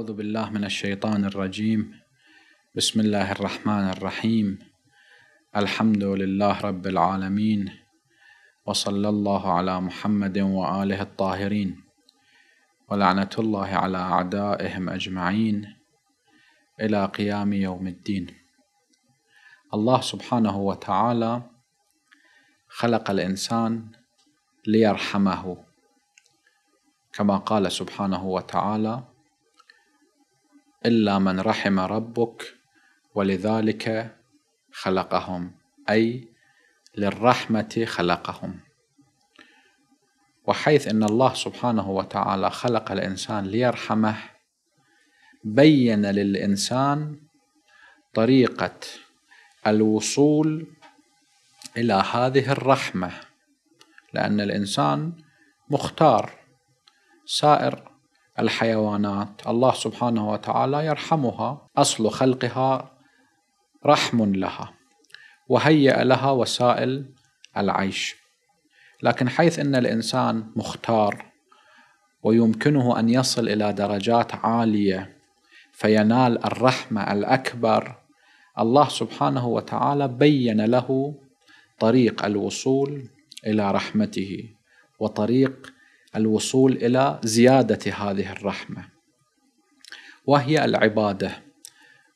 أعوذ بالله من الشيطان الرجيم بسم الله الرحمن الرحيم الحمد لله رب العالمين وصلى الله على محمد وآله الطاهرين ولعنة الله على أعدائهم أجمعين إلى قيام يوم الدين الله سبحانه وتعالى خلق الإنسان ليرحمه كما قال سبحانه وتعالى إلا من رحم ربك ولذلك خلقهم أي للرحمة خلقهم وحيث أن الله سبحانه وتعالى خلق الإنسان ليرحمه بين للإنسان طريقة الوصول إلى هذه الرحمة لأن الإنسان مختار سائر الحيوانات الله سبحانه وتعالى يرحمها أصل خلقها رحم لها وهيأ لها وسائل العيش لكن حيث أن الإنسان مختار ويمكنه أن يصل إلى درجات عالية فينال الرحمة الأكبر الله سبحانه وتعالى بين له طريق الوصول إلى رحمته وطريق الوصول الى زياده هذه الرحمه وهي العباده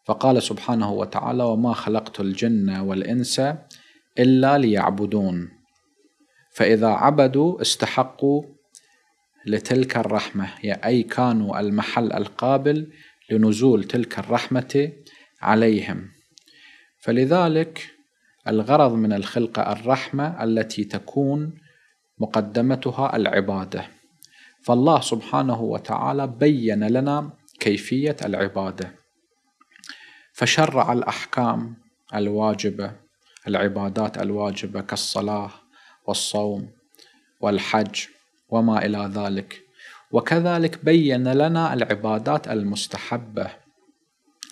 فقال سبحانه وتعالى وما خلقت الجن والانس الا ليعبدون فاذا عبدوا استحقوا لتلك الرحمه يعني اي كانوا المحل القابل لنزول تلك الرحمه عليهم فلذلك الغرض من الخلقه الرحمه التي تكون مقدمتها العبادة فالله سبحانه وتعالى بين لنا كيفية العبادة فشرع الأحكام الواجبة العبادات الواجبة كالصلاة والصوم والحج وما إلى ذلك وكذلك بين لنا العبادات المستحبة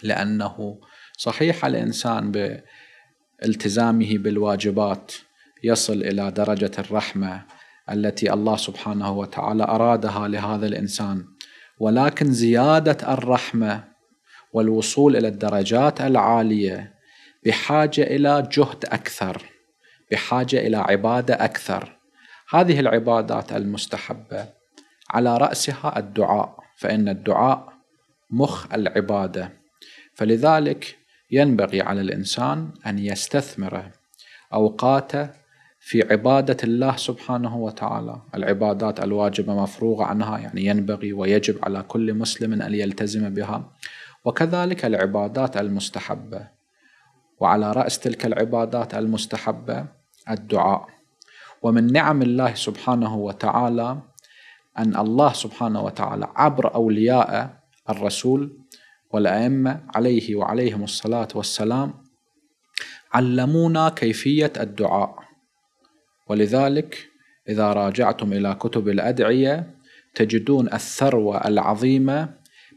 لأنه صحيح الإنسان بالتزامه بالواجبات يصل الى درجه الرحمه التي الله سبحانه وتعالى ارادها لهذا الانسان ولكن زياده الرحمه والوصول الى الدرجات العاليه بحاجه الى جهد اكثر بحاجه الى عباده اكثر هذه العبادات المستحبه على راسها الدعاء فان الدعاء مخ العباده فلذلك ينبغي على الانسان ان يستثمر اوقاته في عبادة الله سبحانه وتعالى العبادات الواجبة مفروغة عنها يعني ينبغي ويجب على كل مسلم أن يلتزم بها وكذلك العبادات المستحبة وعلى رأس تلك العبادات المستحبة الدعاء ومن نعم الله سبحانه وتعالى أن الله سبحانه وتعالى عبر أولياء الرسول والأئمة عليه وعليهم الصلاة والسلام علمونا كيفية الدعاء ولذلك إذا راجعتم إلى كتب الأدعية تجدون الثروة العظيمة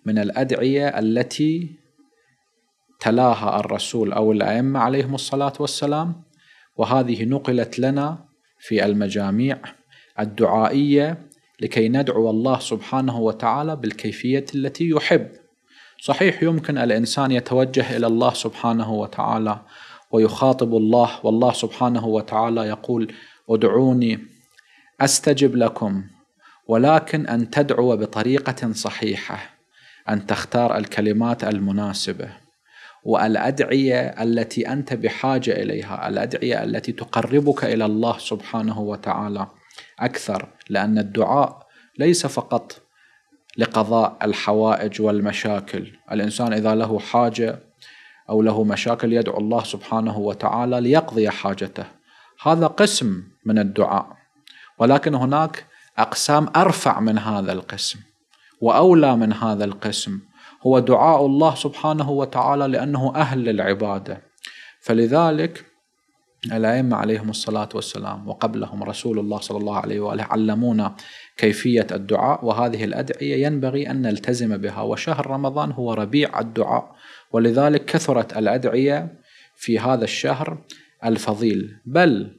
من الأدعية التي تلاها الرسول أو الأئمة عليهم الصلاة والسلام وهذه نقلت لنا في المجاميع الدعائية لكي ندعو الله سبحانه وتعالى بالكيفية التي يحب صحيح يمكن الإنسان يتوجه إلى الله سبحانه وتعالى ويخاطب الله والله سبحانه وتعالى يقول ادعوني استجب لكم ولكن ان تدعو بطريقه صحيحه ان تختار الكلمات المناسبه والادعيه التي انت بحاجه اليها الادعيه التي تقربك الى الله سبحانه وتعالى اكثر لان الدعاء ليس فقط لقضاء الحوائج والمشاكل الانسان اذا له حاجه او له مشاكل يدعو الله سبحانه وتعالى ليقضي حاجته هذا قسم من الدعاء ولكن هناك أقسام أرفع من هذا القسم وأولى من هذا القسم هو دعاء الله سبحانه وتعالى لأنه أهل للعبادة فلذلك الأئمة عليهم الصلاة والسلام وقبلهم رسول الله صلى الله عليه وآله علمونا كيفية الدعاء وهذه الأدعية ينبغي أن نلتزم بها وشهر رمضان هو ربيع الدعاء ولذلك كثرت الأدعية في هذا الشهر الفضيل بل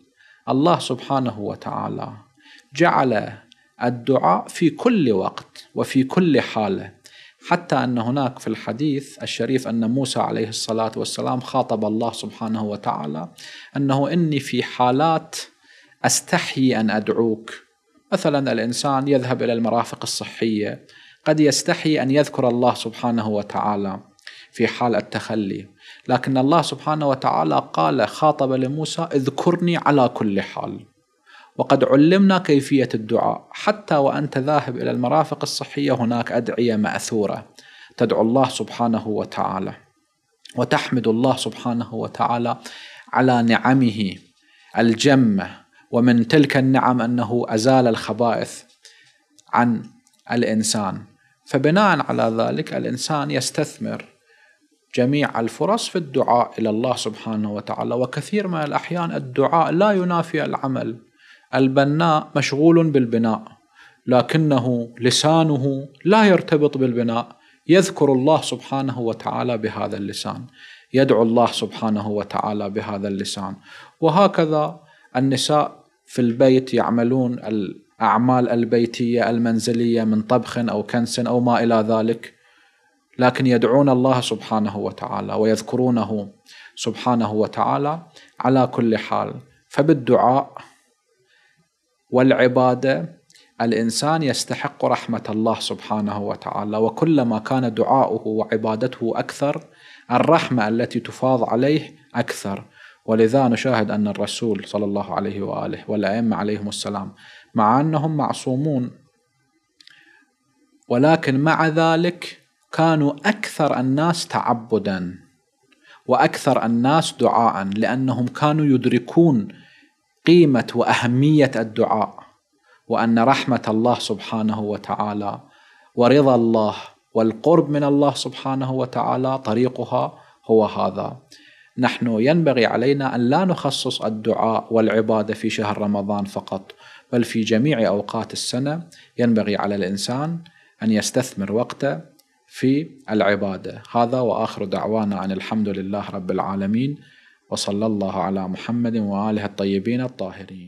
الله سبحانه وتعالى جعل الدعاء في كل وقت وفي كل حاله حتى ان هناك في الحديث الشريف ان موسى عليه الصلاه والسلام خاطب الله سبحانه وتعالى انه اني في حالات استحيي ان ادعوك مثلا الانسان يذهب الى المرافق الصحيه قد يستحي ان يذكر الله سبحانه وتعالى في حال التخلي لكن الله سبحانه وتعالى قال خاطب لموسى اذكرني على كل حال وقد علمنا كيفية الدعاء حتى وأنت ذاهب إلى المرافق الصحية هناك أدعية مأثورة تدعو الله سبحانه وتعالى وتحمد الله سبحانه وتعالى على نعمه الجمة ومن تلك النعم أنه أزال الخبائث عن الإنسان فبناء على ذلك الإنسان يستثمر جميع الفرص في الدعاء الى الله سبحانه وتعالى وكثير من الاحيان الدعاء لا ينافي العمل البناء مشغول بالبناء لكنه لسانه لا يرتبط بالبناء يذكر الله سبحانه وتعالى بهذا اللسان يدعو الله سبحانه وتعالى بهذا اللسان وهكذا النساء في البيت يعملون الاعمال البيتيه المنزليه من طبخ او كنس او ما الى ذلك لكن يدعون الله سبحانه وتعالى ويذكرونه سبحانه وتعالى على كل حال فبالدعاء والعباده الانسان يستحق رحمه الله سبحانه وتعالى وكلما كان دعاؤه وعبادته اكثر الرحمه التي تفاض عليه اكثر ولذا نشاهد ان الرسول صلى الله عليه واله والائمه عليهم السلام مع انهم معصومون ولكن مع ذلك كانوا أكثر الناس تعبدا وأكثر الناس دعاء لأنهم كانوا يدركون قيمة وأهمية الدعاء وأن رحمة الله سبحانه وتعالى ورضا الله والقرب من الله سبحانه وتعالى طريقها هو هذا نحن ينبغي علينا ان لا نخصص الدعاء والعباده في شهر رمضان فقط بل في جميع اوقات السنه ينبغي على الانسان ان يستثمر وقته في العباده هذا واخر دعوانا ان الحمد لله رب العالمين وصلى الله على محمد واله الطيبين الطاهرين